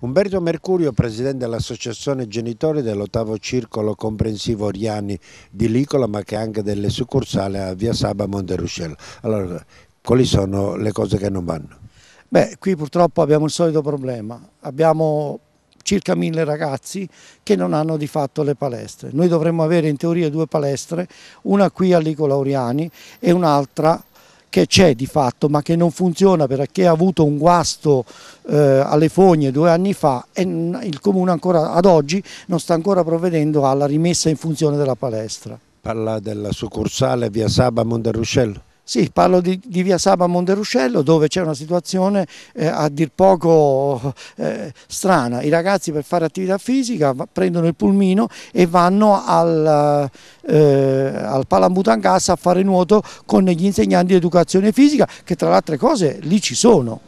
Umberto Mercurio, presidente dell'Associazione Genitori dell'ottavo circolo comprensivo Oriani di Licola, ma che è anche delle succursali a Via Saba Monteruscello. Allora, quali sono le cose che non vanno? Beh, qui purtroppo abbiamo il solito problema. Abbiamo circa mille ragazzi che non hanno di fatto le palestre. Noi dovremmo avere in teoria due palestre, una qui a Licola Oriani e un'altra che c'è di fatto ma che non funziona perché ha avuto un guasto eh, alle fogne due anni fa e il Comune ancora ad oggi non sta ancora provvedendo alla rimessa in funzione della palestra. Parla della succursale via Saba Monteruscello? Sì, parlo di, di via Saba Monderuscello dove c'è una situazione eh, a dir poco eh, strana. I ragazzi per fare attività fisica prendono il pulmino e vanno al, eh, al Palambutangas a fare nuoto con gli insegnanti di educazione fisica che tra le altre cose lì ci sono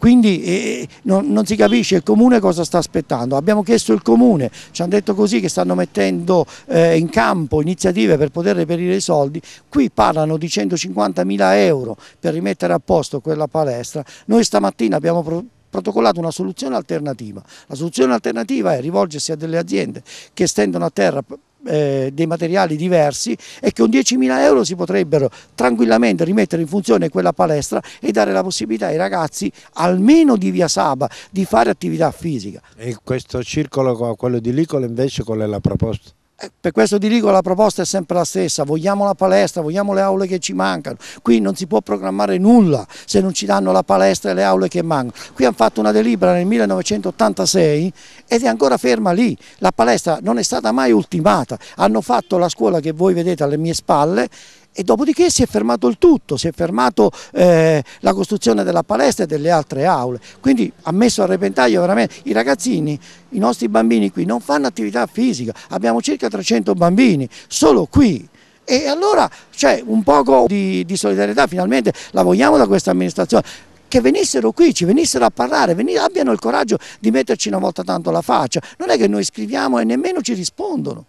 quindi eh, non, non, si capisce il comune cosa sta aspettando, abbiamo chiesto il comune, ci hanno detto così che stanno mettendo eh, in campo iniziative per poter reperire i soldi, qui parlano di 150 mila euro per rimettere a posto quella palestra, noi stamattina abbiamo protocollato una soluzione alternativa, la soluzione alternativa è rivolgersi a delle aziende che stendono a terra eh, dei materiali diversi e che con 10.000 euro si potrebbero tranquillamente rimettere in funzione quella palestra e dare la possibilità ai ragazzi almeno di Via Saba di fare attività fisica. E questo circolo, quello di Licole invece qual è la proposta? Per questo ti dico la proposta è sempre la stessa, vogliamo la palestra, vogliamo le aule che ci mancano, qui non si può programmare nulla se non ci danno la palestra e le aule che mancano. Qui hanno fatto una delibera nel 1986 ed è ancora ferma lì, la palestra non è stata mai ultimata, hanno fatto la scuola che voi vedete alle mie spalle e dopodiché si è fermato il tutto, si è fermato eh, la costruzione della palestra e delle altre aule, quindi ha messo a repentaglio veramente i ragazzini, i nostri bambini qui non fanno attività fisica, abbiamo circa 300 bambini solo qui. E allora c'è un poco di, di solidarietà, finalmente la vogliamo da questa amministrazione, che venissero qui, ci venissero a parlare, abbiano il coraggio di metterci una volta tanto la faccia. Non è che noi scriviamo e nemmeno ci rispondono.